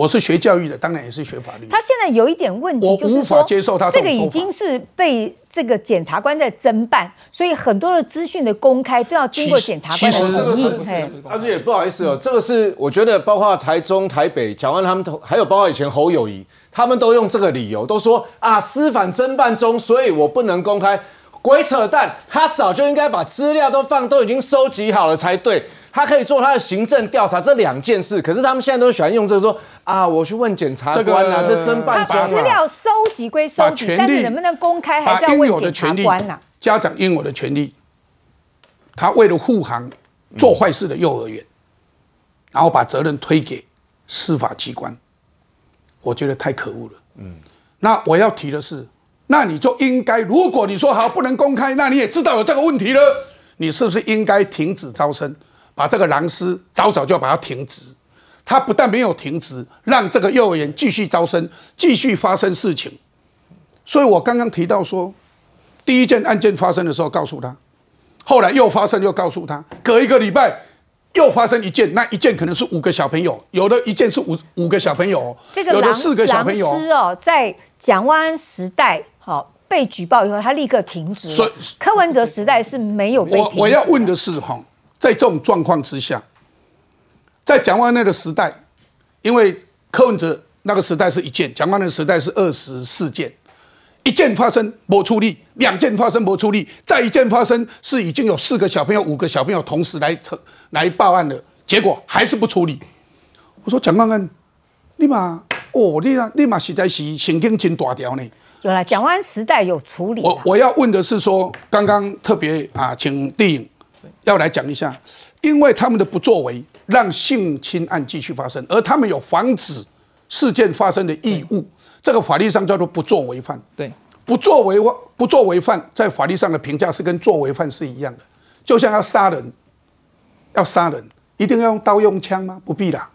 我是学教育的，当然也是学法律。他现在有一点问题，我无法接受他。这个已经是被这个检察官在侦办，所以很多的资讯的公开都要经过检察官的同意。而且不好意思哦，这个是我觉得包括台中、台北、讲完他们，还有包括以前侯友谊，他们都用这个理由，都说啊，司法侦办中，所以我不能公开。鬼扯淡！他早就应该把资料都放，都已经收集好了才对。他可以做他的行政调查这两件事，可是他们现在都喜欢用这个说啊，我去问检察官了，这侦办他资料收集归收集，但是能不能公开？他应有的权利，家长应有的权利，他为了护航做坏事的幼儿园，然后把责任推给司法机关，我觉得太可恶了。嗯，那我要提的是，那你就应该，如果你说好不能公开，那你也知道有这个问题了，你是不是应该停止招生？把这个狼师早早就把它停职，他不但没有停职，让这个幼儿园继续招生，继续发生事情。所以我刚刚提到说，第一件案件发生的时候告诉他，后来又发生又告诉他，隔一个礼拜又发生一件，那一件可能是五个小朋友，有的一件是五五个小朋友，有的四个小朋友。师哦，在蒋万安时代好被举报以后，他立刻停止。所以柯文哲时代是没有被停我我要问的是哈。在这种状况之下，在蒋万安的时代，因为柯文哲那个时代是一件，蒋万安时代是二十四件，一件发生不处理，两件发生不处理，再一件发生是已经有四个小朋友、五个小朋友同时来成来报案了，结果还是不处理。我说蒋万安，立马哦，立马立马实在是神经真大条呢。有，了蒋万安时代有处理。我我要问的是说，刚刚特别啊，请地影。要来讲一下，因为他们的不作为，让性侵案继续发生，而他们有防止事件发生的义务，这个法律上叫做不作为犯。对，不作为不作为犯在法律上的评价是跟作为犯是一样的。就像要杀人，要杀人，一定要用刀用枪吗？不必啦。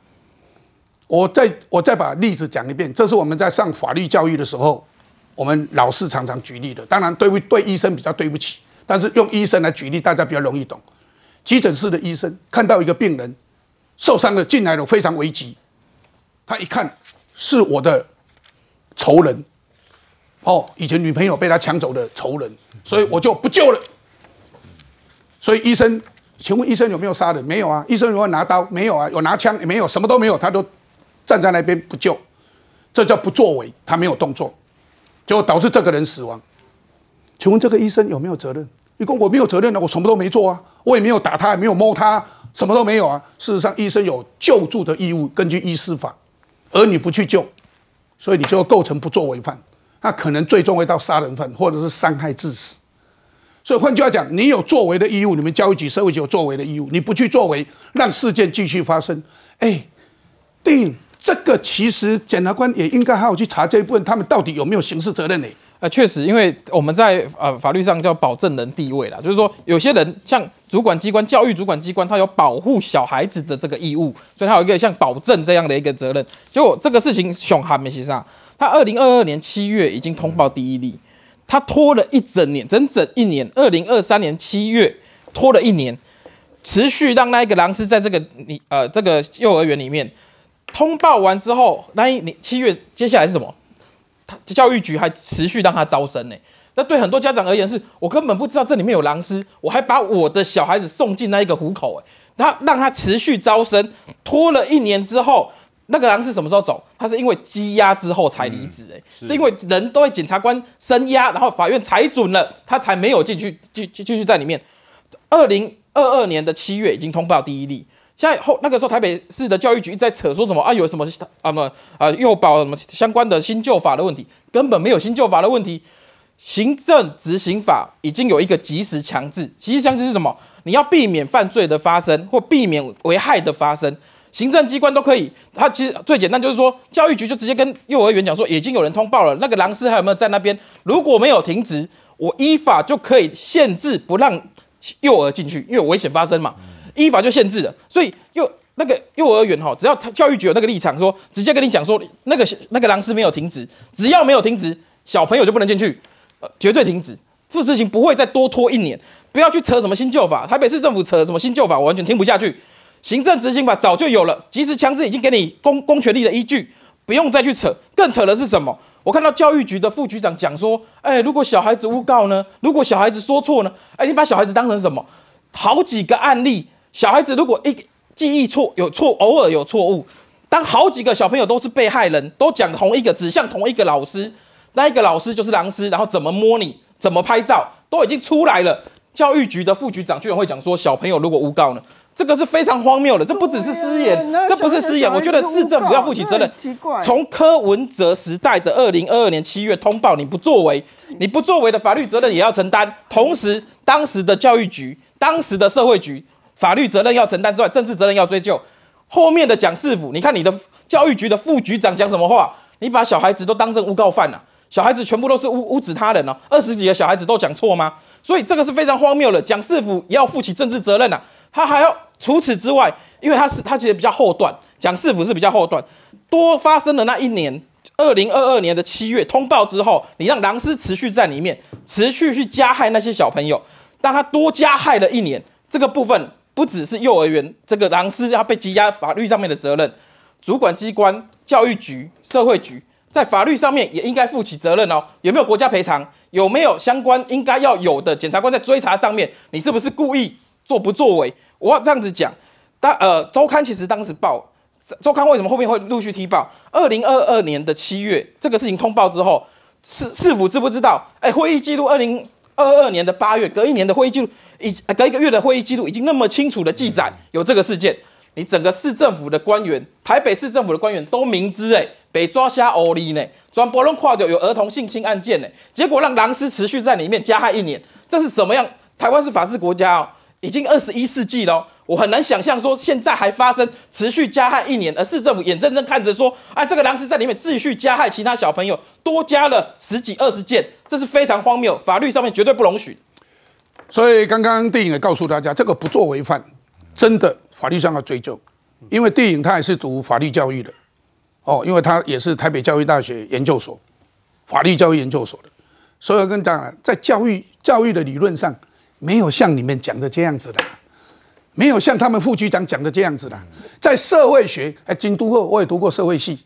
我再我再把例子讲一遍，这是我们在上法律教育的时候，我们老师常常举例的。当然，对对医生比较对不起。但是用医生来举例，大家比较容易懂。急诊室的医生看到一个病人受伤了进来了，非常危急。他一看是我的仇人，哦，以前女朋友被他抢走的仇人，所以我就不救了。所以医生，请问医生有没有杀人？没有啊。医生有没有拿刀？没有啊。有拿枪也没有，什么都没有。他都站在那边不救，这叫不作为，他没有动作，结果导致这个人死亡。请问这个医生有没有责任？你讲我没有责任呢，我什么都没做啊，我也没有打他，也没有摸他，什么都没有啊。事实上，医生有救助的义务，根据医师法，而你不去救，所以你就构成不作为犯，那可能最终会到杀人犯或者是伤害致死。所以换句话讲，你有作为的义务，你们育局、社会就有作为的义务，你不去作为，让事件继续发生。哎，丁，这个其实检察官也应该好好去查这一部分，他们到底有没有刑事责任呢？呃，确实，因为我们在呃法律上叫保证人地位啦，就是说有些人像主管机关、教育主管机关，他有保护小孩子的这个义务，所以他有一个像保证这样的一个责任。结果这个事情，熊哈梅西上，他二零二二年七月已经通报第一例，他拖了一整年，整整一年，二零二三年七月拖了一年，持续让那一个狼师在这个你呃这个幼儿园里面通报完之后，那一年七月接下来是什么？教育局还持续让他招生呢，那对很多家长而言，是我根本不知道这里面有狼师，我还把我的小孩子送进那一个虎口哎，他让他持续招生，拖了一年之后，那个狼师什么时候走？他是因为羁押之后才离职哎，是因为人都被检察官施压，然后法院裁准了，他才没有进去，继进继续在里面。二零二二年的七月已经通报第一例。现在后那个时候，台北市的教育局一在扯说什么啊？有什么啊？么啊？幼保什么相关的新旧法的问题根本没有新旧法的问题，行政执行法已经有一个及时强制。及时强制是什么？你要避免犯罪的发生或避免危害的发生，行政机关都可以。它其实最简单就是说，教育局就直接跟幼儿园讲说，已经有人通报了，那个狼师还有没有在那边？如果没有停职，我依法就可以限制不让幼儿进去，因为危险发生嘛。依法就限制了，所以幼那个幼儿园哈，只要他教育局有那个立场，说直接跟你讲说，那个那个老师没有停止，只要没有停止，小朋友就不能进去，呃，绝对停止。副世行不会再多拖一年，不要去扯什么新旧法。台北市政府扯什么新旧法，我完全听不下去。行政执行法早就有了，即时强制已经给你公公权力的依据，不用再去扯。更扯的是什么？我看到教育局的副局长讲说，哎，如果小孩子诬告呢？如果小孩子说错呢？哎，你把小孩子当成什么？好几个案例。小孩子如果一记忆错有错，偶尔有错误，当好几个小朋友都是被害人都讲同一个指向同一个老师，那一个老师就是狼师，然后怎么摸你怎么拍照都已经出来了。教育局的副局长居然会讲说小朋友如果诬告呢，这个是非常荒谬的，这不只是私言，这不是私言，我觉得市政府要负起责任。从柯文哲时代的二零二二年七月通报你不作为，你不作为的法律责任也要承担。同时，当时的教育局，当时的社会局。法律责任要承担之外，政治责任要追究。后面的蒋世福，你看你的教育局的副局长讲什么话？你把小孩子都当成诬告犯了，小孩子全部都是诬诬指他人呢？二十几个小孩子都讲错吗？所以这个是非常荒谬的。蒋世福也要负起政治责任呐，他还要除此之外，因为他是他其实比较后段，蒋世福是比较后段，多发生的那一年，二零二二年的七月通报之后，你让狼师持续在里面，持续去加害那些小朋友，让他多加害了一年，这个部分。不只是幼儿园这个狼师要被羁押，法律上面的责任，主管机关教育局、社会局在法律上面也应该负起责任哦。有没有国家赔偿？有没有相关应该要有的检察官在追查上面？你是不是故意作不作为？我要这样子讲，但呃，周刊其实当时报，周刊为什么后面会陆续踢爆？二零二二年的七月这个事情通报之后，市市府知不知道？哎，会议记录二零。二二年的八月，隔一年的会议记录，已隔一个月的会议记录，已经那么清楚的记载有这个事件。你整个市政府的官员，台北市政府的官员都明知，哎，被抓瞎欧力呢，专播弄跨掉有儿童性侵案件呢，结果让狼尸持续在里面加害一年，这是什么样？台湾是法治国家哦。已经二十一世纪了，我很难想象说现在还发生持续加害一年，而市政府眼睁睁看着说，哎，这个粮食在里面持续加害其他小朋友，多加了十几二十件，这是非常荒谬，法律上面绝对不容许。所以刚刚电影也告诉大家，这个不作为犯，真的法律上要追究，因为电影他也是读法律教育的，哦，因为他也是台北教育大学研究所法律教育研究所的，所以我跟你家在教育教育的理论上。没有像你们讲的这样子的，没有像他们副局长讲的这样子的。在社会学，哎，京都后我也读过社会系，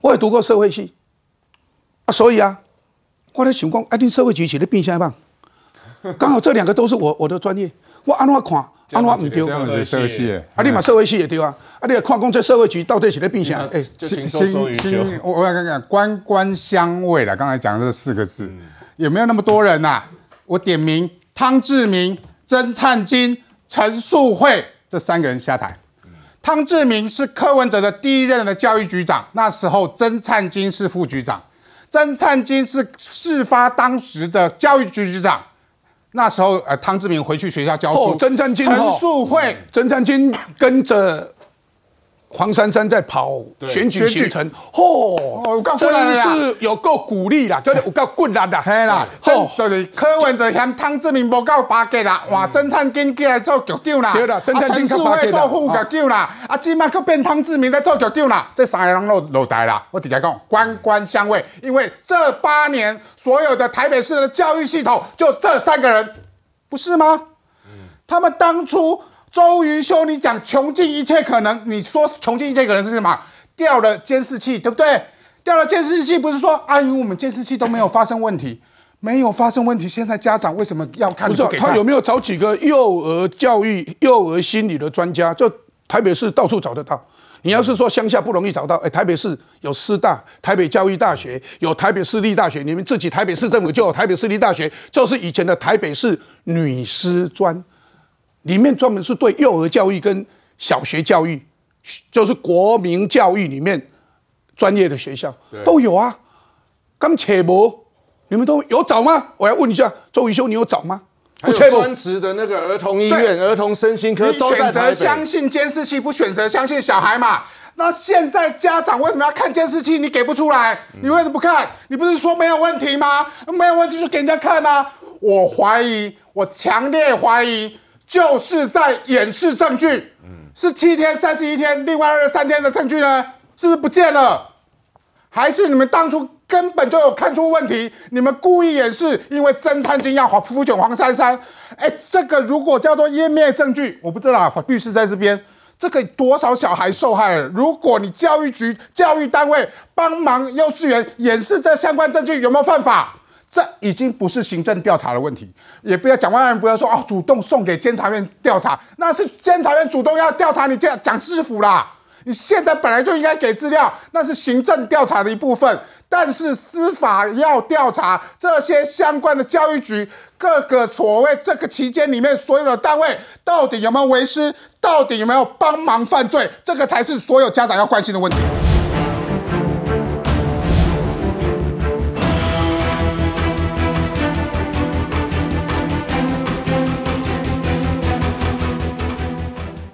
我也读过社会系。啊，所以啊，我的情况，哎，你社会局写的变相棒，刚好这两个都是我我的专业。我安怎看？安怎唔对？社会系，啊，你嘛社会系也丢啊。啊，你又话讲这社会局到底写得变相？哎，新新新，我我讲讲官官相卫了。刚才讲这四个字，也没有那么多人呐？我点名：汤志明、曾灿金、陈素慧这三个人下台。汤志明是柯文哲的第一任的教育局长，那时候曾灿金是副局长。曾灿金是事发当时的教育局局长，那时候呃，汤志明回去学校教书。曾灿金、陈素慧、曾灿金跟着。黄珊珊在跑选举进程，嚯！真是有够鼓励啦，对对，我刚滚啦的，嘿啦，吼，对对，柯文哲嫌汤志明无够巴结啦，哇，曾灿金过来做局长啦，曾灿金素慧做副局长啦，啊，即卖佫变汤志明在做局长啦，这三个人落落台啦，我底下讲官官相卫，因为这八年所有的台北市的教育系统就这三个人，不是吗？他们当初。周瑜修，你讲穷尽一切可能，你说穷尽一切可能是什么？掉了监视器，对不对？掉了监视器，不是说阿云，我们监视器都没有发生问题，没有发生问题。现在家长为什么要看？不是他有没有找几个幼儿教育、幼儿心理的专家？就台北市到处找得到。你要是说乡下不容易找到，哎，台北市有师大、台北教育大学，有台北私立大学，你们自己台北市政府就有台北私立大学，就是以前的台北市女师专。里面专门是对幼儿教育跟小学教育，就是国民教育里面专业的学校都有啊。刚且博，你们都有找吗？我来问一下周瑜修，你有找吗？还有专职的那个儿童医院儿童身心科，选择相信监视器，不选择相信小孩嘛？那现在家长为什么要看监视器？你给不出来，你为什么不看？你不是说没有问题吗？没有问题就给人家看啊！我怀疑，我强烈怀疑。就是在掩饰证据，嗯，是七天、三十一天，另外二十三天的证据呢，是不见了，还是你们当初根本就有看出问题，你们故意掩饰？因为真餐巾要敷选黄珊珊，哎，这个如果叫做湮灭证据，我不知道啊，律师在这边，这个多少小孩受害了？如果你教育局、教育单位帮忙幼稚园掩饰这相关证据，有没有犯法？这已经不是行政调查的问题，也不要讲外面，不要说哦，主动送给监察院调查，那是监察院主动要调查你这样讲师傅啦。你现在本来就应该给资料，那是行政调查的一部分。但是司法要调查这些相关的教育局各个所谓这个期间里面所有的单位，到底有没有为师，到底有没有帮忙犯罪，这个才是所有家长要关心的问题。